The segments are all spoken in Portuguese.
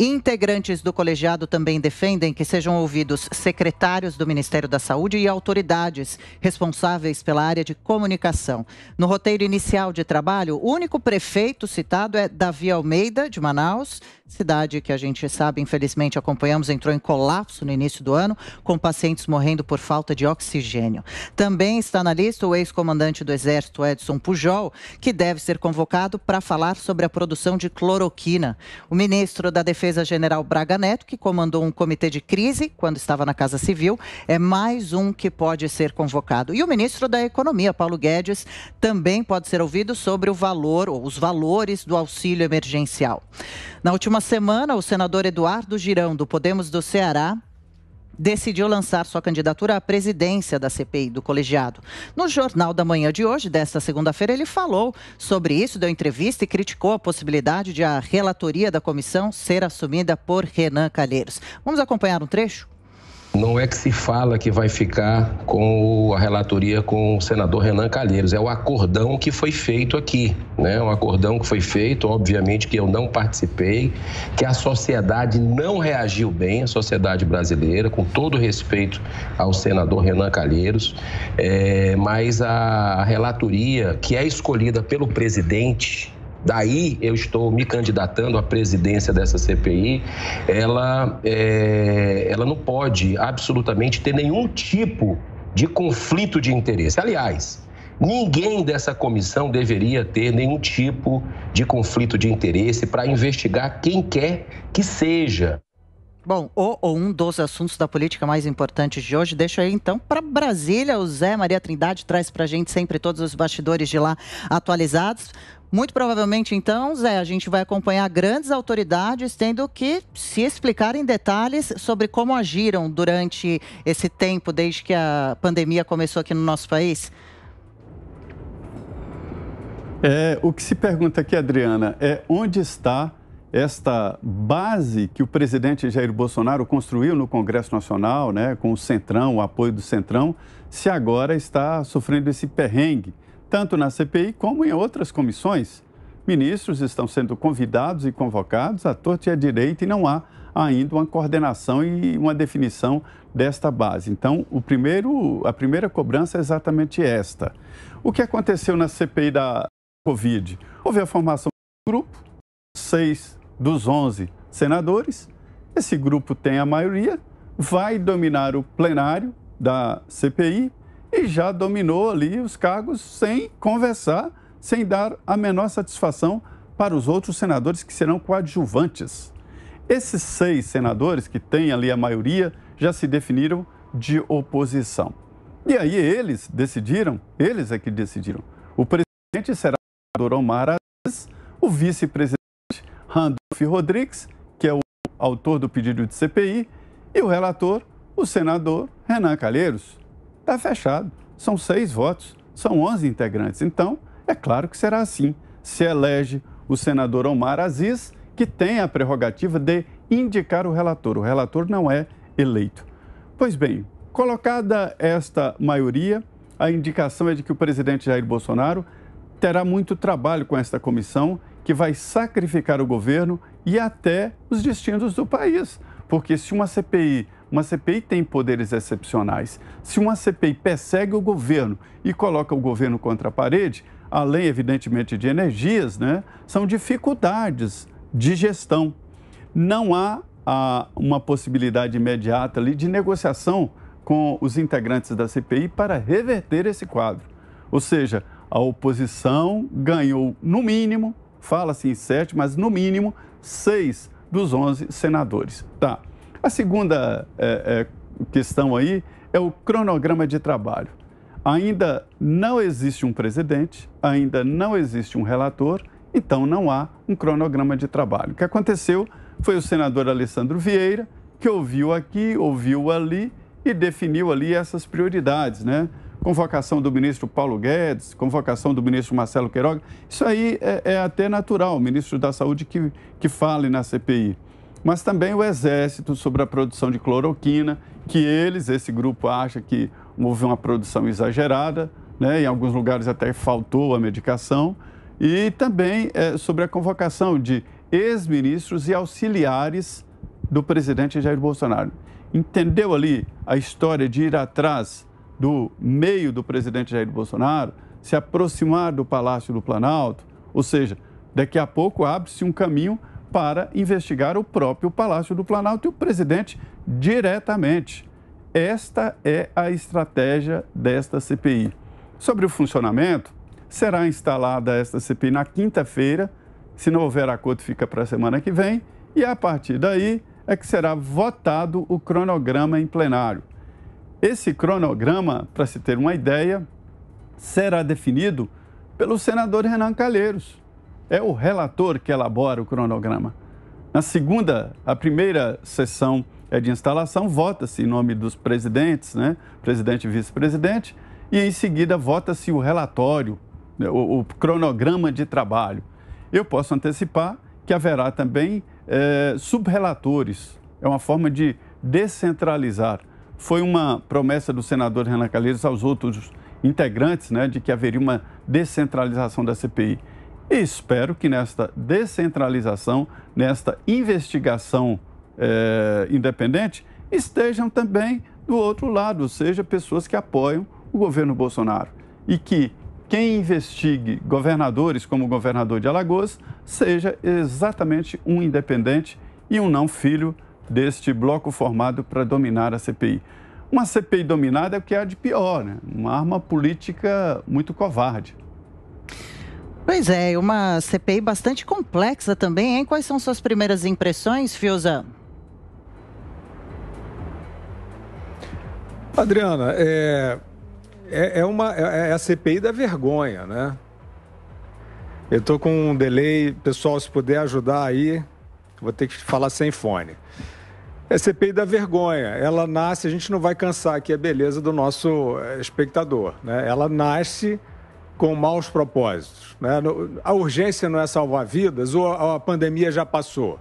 Integrantes do colegiado também defendem que sejam ouvidos secretários do Ministério da Saúde e autoridades responsáveis pela área de comunicação. No roteiro inicial de trabalho, o único prefeito citado é Davi Almeida, de Manaus, cidade que a gente sabe, infelizmente acompanhamos, entrou em colapso no início do ano, com pacientes morrendo por falta de oxigênio. Também está na lista o ex-comandante do Exército, Edson Pujol, que deve ser convocado para falar sobre a produção de cloroquina. O ministro da Defesa fez a general Braga Neto, que comandou um comitê de crise quando estava na Casa Civil, é mais um que pode ser convocado. E o ministro da Economia, Paulo Guedes, também pode ser ouvido sobre o valor ou os valores do auxílio emergencial. Na última semana, o senador Eduardo Girão, do Podemos do Ceará, decidiu lançar sua candidatura à presidência da CPI do colegiado. No Jornal da Manhã de hoje, desta segunda-feira, ele falou sobre isso, deu entrevista e criticou a possibilidade de a relatoria da comissão ser assumida por Renan Calheiros. Vamos acompanhar um trecho? não é que se fala que vai ficar com a relatoria com o senador Renan Calheiros, é o acordão que foi feito aqui, né? Um acordão que foi feito, obviamente que eu não participei, que a sociedade não reagiu bem, a sociedade brasileira, com todo respeito ao senador Renan Calheiros, é, mas a relatoria que é escolhida pelo presidente daí eu estou me candidatando à presidência dessa CPI, ela, é, ela não pode absolutamente ter nenhum tipo de conflito de interesse. Aliás, Ninguém dessa comissão deveria ter nenhum tipo de conflito de interesse para investigar quem quer que seja. Bom, ou, ou um dos assuntos da política mais importantes de hoje, deixa aí então para Brasília. O Zé Maria Trindade traz para a gente sempre todos os bastidores de lá atualizados. Muito provavelmente, então, Zé, a gente vai acompanhar grandes autoridades tendo que se explicar em detalhes sobre como agiram durante esse tempo, desde que a pandemia começou aqui no nosso país? É, o que se pergunta aqui, Adriana, é onde está esta base que o presidente Jair Bolsonaro construiu no Congresso Nacional, né, com o Centrão, o apoio do Centrão, se agora está sofrendo esse perrengue tanto na CPI como em outras comissões. Ministros estão sendo convidados e convocados à torta e à direita e não há ainda uma coordenação e uma definição desta base. Então, o primeiro, a primeira cobrança é exatamente esta. O que aconteceu na CPI da Covid? Houve a formação de um grupo, seis dos onze senadores. Esse grupo tem a maioria, vai dominar o plenário da CPI, e já dominou ali os cargos sem conversar, sem dar a menor satisfação para os outros senadores que serão coadjuvantes. Esses seis senadores que têm ali a maioria já se definiram de oposição. E aí eles decidiram, eles é que decidiram. O presidente será o senador Omar Aziz, o vice-presidente Randolph Rodrigues, que é o autor do pedido de CPI, e o relator, o senador Renan Calheiros está fechado. São seis votos, são 11 integrantes. Então, é claro que será assim. Se elege o senador Omar Aziz, que tem a prerrogativa de indicar o relator. O relator não é eleito. Pois bem, colocada esta maioria, a indicação é de que o presidente Jair Bolsonaro terá muito trabalho com esta comissão que vai sacrificar o governo e até os destinos do país. Porque se uma CPI uma CPI tem poderes excepcionais. Se uma CPI persegue o governo e coloca o governo contra a parede, além, evidentemente, de energias, né, são dificuldades de gestão. Não há ah, uma possibilidade imediata ali de negociação com os integrantes da CPI para reverter esse quadro. Ou seja, a oposição ganhou, no mínimo, fala-se em sete, mas no mínimo, seis dos onze senadores. Tá. A segunda é, é, questão aí é o cronograma de trabalho. Ainda não existe um presidente, ainda não existe um relator, então não há um cronograma de trabalho. O que aconteceu foi o senador Alessandro Vieira, que ouviu aqui, ouviu ali e definiu ali essas prioridades, né? Convocação do ministro Paulo Guedes, convocação do ministro Marcelo Queiroga. Isso aí é, é até natural, o ministro da Saúde que, que fale na CPI mas também o Exército sobre a produção de cloroquina, que eles, esse grupo, acha que houve uma produção exagerada, né? em alguns lugares até faltou a medicação, e também é, sobre a convocação de ex-ministros e auxiliares do presidente Jair Bolsonaro. Entendeu ali a história de ir atrás do meio do presidente Jair Bolsonaro, se aproximar do Palácio do Planalto? Ou seja, daqui a pouco abre-se um caminho para investigar o próprio Palácio do Planalto e o presidente diretamente. Esta é a estratégia desta CPI. Sobre o funcionamento, será instalada esta CPI na quinta-feira. Se não houver acordo, fica para a semana que vem. E a partir daí é que será votado o cronograma em plenário. Esse cronograma, para se ter uma ideia, será definido pelo senador Renan Calheiros é o relator que elabora o cronograma. Na segunda, a primeira sessão é de instalação, vota-se em nome dos presidentes, né? presidente e vice-presidente, e em seguida vota-se o relatório, né? o, o, cronograma de trabalho. Eu posso antecipar que haverá também é, subrelatores, é uma forma de descentralizar. Foi uma promessa do senador Renan Calheiros aos outros integrantes né, de que haveria uma descentralização da CPI. E espero que nesta descentralização, nesta investigação é, independente, estejam também do outro lado, ou seja, pessoas que apoiam o governo Bolsonaro. E que quem investigue governadores, como o governador de Alagoas, seja exatamente um independente e um não filho deste bloco formado para dominar a CPI. Uma CPI dominada é o que há de pior, né? uma arma política muito covarde. Pois é, é uma CPI bastante complexa também, hein? Quais são suas primeiras impressões, Fiozan? Adriana, é, é, é uma, é, é, é a CPI da vergonha, né? Eu tô com um delay, pessoal, se puder ajudar aí, vou ter que falar sem fone. É CPI da vergonha. Ela nasce, a gente não vai cansar aqui a beleza do nosso é, espectador, né? Ela nasce com maus propósitos. Né? A urgência não é salvar vidas ou a pandemia já passou?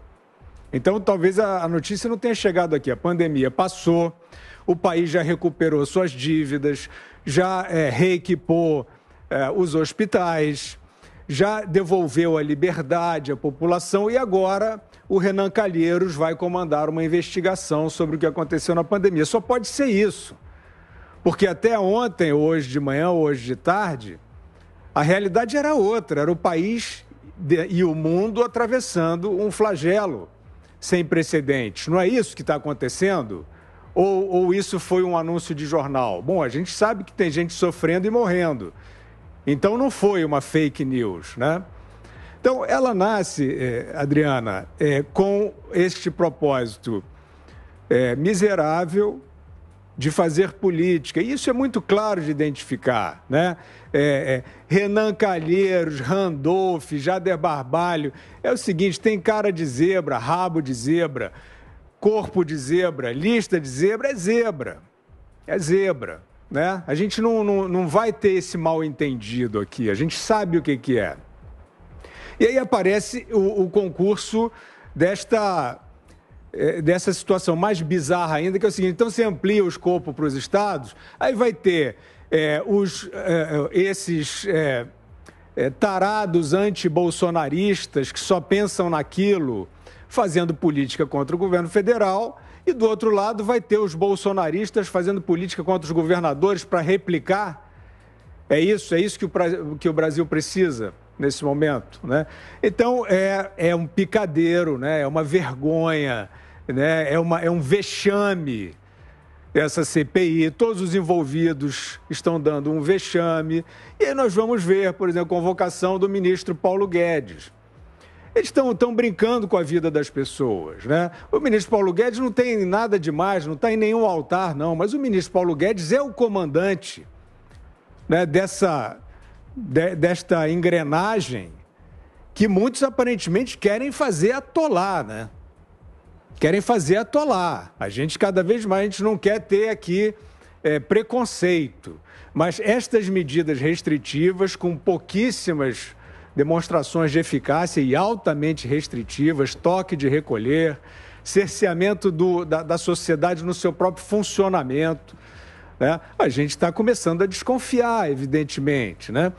Então, talvez a notícia não tenha chegado aqui. A pandemia passou, o país já recuperou suas dívidas, já é, reequipou é, os hospitais, já devolveu a liberdade à população e agora o Renan Calheiros vai comandar uma investigação sobre o que aconteceu na pandemia. Só pode ser isso. Porque até ontem, hoje de manhã, hoje de tarde, a realidade era outra, era o país e o mundo atravessando um flagelo sem precedentes. Não é isso que está acontecendo? Ou, ou, isso foi um anúncio de jornal? Bom, a gente sabe que tem gente sofrendo e morrendo. Então não foi uma fake news, né? Então ela nasce, eh, Adriana, eh, com este propósito eh, miserável de fazer política. E isso é muito claro de identificar. Né? É, é, Renan Calheiros, Randolph, Jader Barbalho. É o seguinte: tem cara de zebra, rabo de zebra, corpo de zebra, lista de zebra, é zebra. É zebra. Né? A gente não, não, não vai ter esse mal entendido aqui, a gente sabe o que, que é. E aí aparece o, o concurso desta é, dessa situação mais bizarra ainda, que é o seguinte: então você amplia o escopo para os estados, aí vai ter é, os, é, é esses é, é, tarados anti-bolsonaristas que só pensam naquilo, fazendo política contra o governo federal. E do outro lado, vai ter os bolsonaristas fazendo política contra os governadores para replicar. É isso, é isso que o, que o Brasil precisa nesse momento. Né? Então, é, é um picadeiro, né? é uma vergonha, né? é, uma, é um vexame essa CPI, todos os envolvidos estão dando um vexame. E aí nós vamos ver, por exemplo, a convocação do ministro Paulo Guedes. Eles estão tão brincando com a vida das pessoas, né? O ministro Paulo Guedes não tem nada demais, não está em nenhum altar, não, mas o ministro Paulo Guedes é o comandante né, dessa de, desta engrenagem que muitos aparentemente querem fazer atolar, né? Querem fazer atolar. A gente cada vez mais a gente não quer ter aqui é, preconceito, mas estas medidas restritivas com pouquíssimas demonstrações de eficácia e altamente restritivas, toque de recolher, cerceamento do, da, da sociedade no seu próprio funcionamento né? A gente está começando a desconfiar, evidentemente. Né?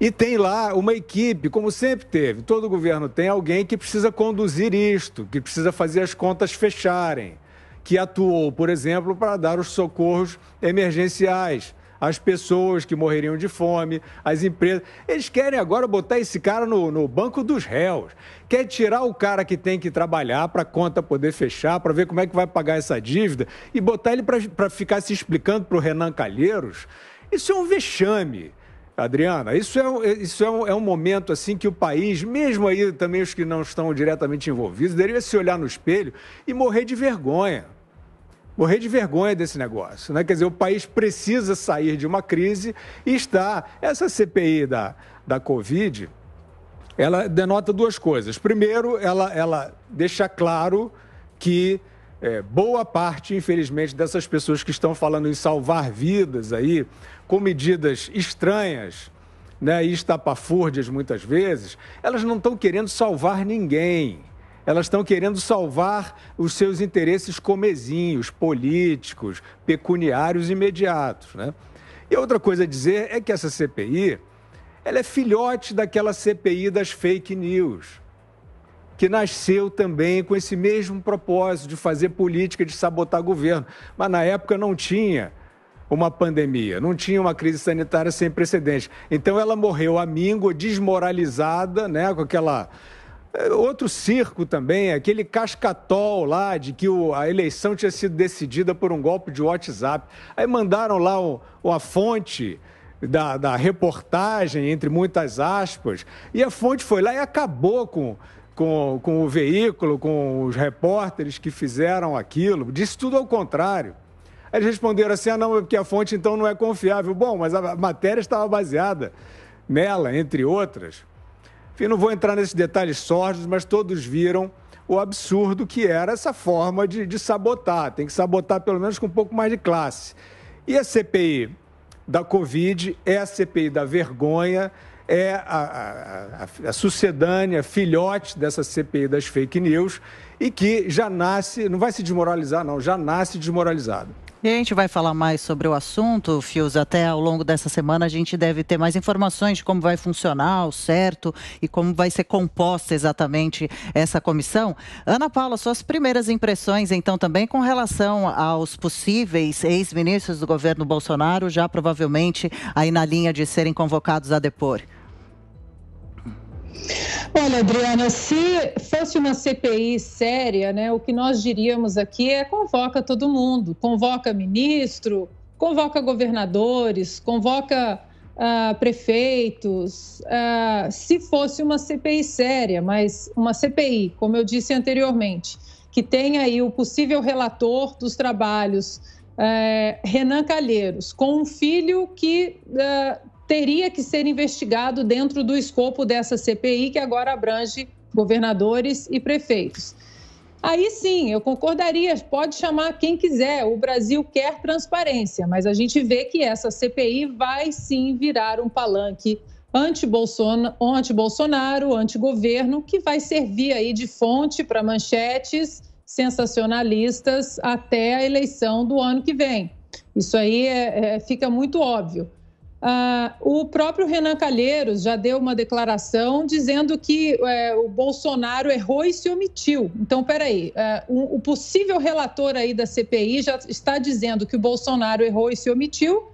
E tem lá uma equipe, como sempre teve, todo governo tem alguém que precisa conduzir isto, que precisa fazer as contas fecharem, que atuou, por exemplo, para dar os socorros emergenciais as pessoas que morreriam de fome, as empresas. Eles querem agora botar esse cara no, no banco dos réus. Quer tirar o cara que tem que trabalhar para a conta poder fechar, para ver como é que vai pagar essa dívida e botar ele para ficar se explicando para o Renan Calheiros. Isso é um vexame. Adriana, isso, é, isso é, um, é um momento assim que o país, mesmo aí também os que não estão diretamente envolvidos, deveria se olhar no espelho e morrer de vergonha morrer de vergonha desse negócio. Né? Quer dizer, o país precisa sair de uma crise e está. Essa CPI da, da Covid, ela denota duas coisas. Primeiro, ela, ela deixa claro que é, boa parte, infelizmente, dessas pessoas que estão falando em salvar vidas aí, com medidas estranhas. Né, e estapafúrdias muitas vezes, elas não estão querendo salvar ninguém elas estão querendo salvar os seus interesses comezinhos, políticos, pecuniários imediatos. Né? E outra coisa a dizer é que essa CPI ela é filhote daquela CPI das fake news, que nasceu também com esse mesmo propósito de fazer política, de sabotar governo. Mas na época não tinha uma pandemia, não tinha uma crise sanitária sem precedentes. Então ela morreu amíngua, desmoralizada, né, com aquela é, outro circo também, aquele cascatol lá de que o, a eleição tinha sido decidida por um golpe de WhatsApp. Aí mandaram lá um, uma fonte da, da, reportagem, entre muitas aspas, e a fonte foi lá e acabou com, com, com o veículo, com os repórteres que fizeram aquilo. Disse tudo ao contrário. Aí eles responderam assim: ah, não, é porque a fonte então não é confiável. Bom, mas a matéria estava baseada nela, entre outras. Enfim, não vou entrar nesses detalhes sórdidos, mas todos viram o absurdo que era essa forma de, de sabotar. Tem que sabotar pelo menos com um pouco mais de classe. E a CPI da Covid é a CPI da vergonha, é a, a, a, sucedânea, filhote dessa CPI das fake news e que já nasce, não vai se desmoralizar, não, já nasce desmoralizado. E a gente vai falar mais sobre o assunto, Fios. Até ao longo dessa semana a gente deve ter mais informações de como vai funcionar o certo e como vai ser composta exatamente essa comissão. Ana Paula, suas primeiras impressões, então, também com relação aos possíveis ex-ministros do governo Bolsonaro, já provavelmente aí na linha de serem convocados a depor. Olha, Adriana, se fosse uma CPI séria, né, o que nós diríamos aqui é convoca todo mundo, convoca ministro, convoca governadores, convoca ah, prefeitos. Ah, se fosse uma CPI séria, mas uma CPI, como eu disse anteriormente, que tem aí o possível relator dos trabalhos é, Renan Calheiros, com um filho que é, teria que ser investigado dentro do escopo dessa CPI, que agora abrange governadores e prefeitos. Aí sim, eu concordaria, pode chamar quem quiser, o Brasil quer transparência, mas a gente vê que essa CPI vai sim virar um palanque anti-Bolsonaro, anti-governo, que vai servir aí de fonte para manchetes sensacionalistas até a eleição do ano que vem. Isso aí é, é, fica muito óbvio. Ah, o próprio Renan Calheiros já deu uma declaração dizendo que é, o Bolsonaro errou e se omitiu. Então, peraí, é, o, o possível relator aí da CPI já está dizendo que o Bolsonaro errou e se omitiu.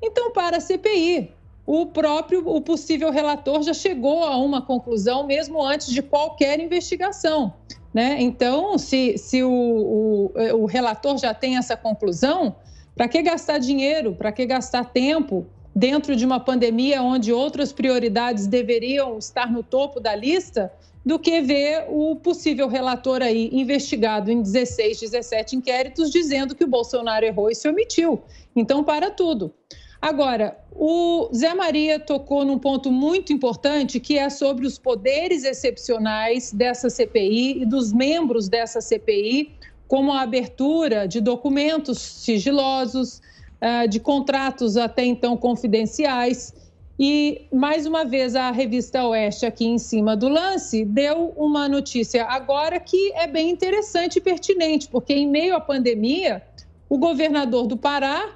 Então, para a CPI, o próprio, o possível relator já chegou a uma conclusão mesmo antes de qualquer investigação. Né? Então, se, se o, o, o relator já tem essa conclusão, para que gastar dinheiro, para que gastar tempo dentro de uma pandemia onde outras prioridades deveriam estar no topo da lista, do que ver o possível relator aí investigado em 16, 17 inquéritos dizendo que o Bolsonaro errou e se omitiu. Então, para tudo. Agora, o Zé Maria tocou num ponto muito importante que é sobre os poderes excepcionais dessa CPI e dos membros dessa CPI, como a abertura de documentos sigilosos, ah, de contratos até então confidenciais. E, mais uma vez, a revista Oeste, aqui em cima do lance, deu uma notícia agora que é bem interessante e pertinente, porque, em meio à pandemia, o governador do Pará,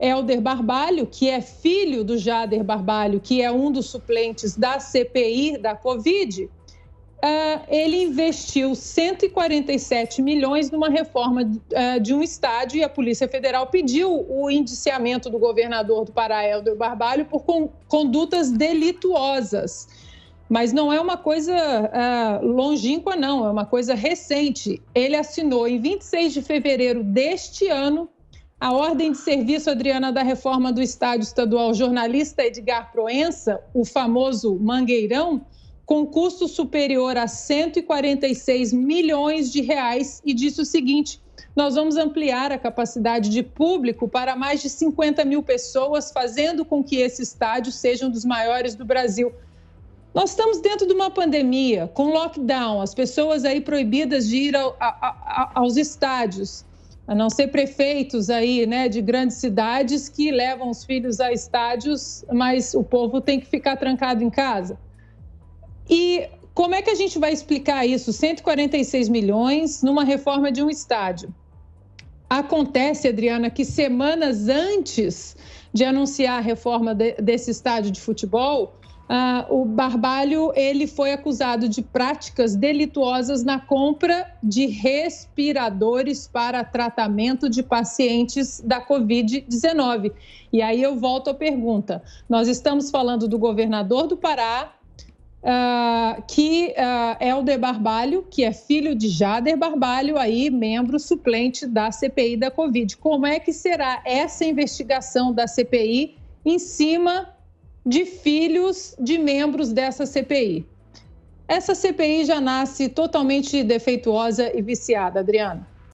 Helder Barbalho, que é filho do Jader Barbalho, que é um dos suplentes da CPI da Covid, uh, ele investiu 147 milhões numa reforma uh, de um estádio e a Polícia Federal pediu o indiciamento do governador do Pará, Helder Barbalho, por con condutas delituosas. Mas não é uma coisa uh, longínqua, não, é uma coisa recente. Ele assinou em 26 de fevereiro deste ano a ordem de serviço, Adriana, da reforma do estádio estadual, jornalista Edgar Proença, o famoso Mangueirão, com custo superior a 146 milhões de reais, e disse o seguinte: nós vamos ampliar a capacidade de público para mais de 50 mil pessoas, fazendo com que esse estádio seja um dos maiores do Brasil. Nós estamos dentro de uma pandemia, com lockdown, as pessoas aí proibidas de ir ao, a, a, aos estádios a não ser prefeitos aí, né, de grandes cidades que levam os filhos a estádios, mas o povo tem que ficar trancado em casa. E como é que a gente vai explicar isso? 146 milhões numa reforma de um estádio. Acontece, Adriana, que semanas antes de anunciar a reforma de, desse estádio de futebol, Uh, o Barbalho ele foi acusado de práticas delituosas na compra de respiradores para tratamento de pacientes da Covid-19. E aí eu volto à pergunta: nós estamos falando do governador do Pará, uh, que uh, é o de Barbalho, que é filho de Jader Barbalho, aí membro suplente da CPI da Covid. Como é que será essa investigação da CPI em cima de filhos de membros dessa CPI. Essa CPI já nasce totalmente defeituosa e viciada, Adriana.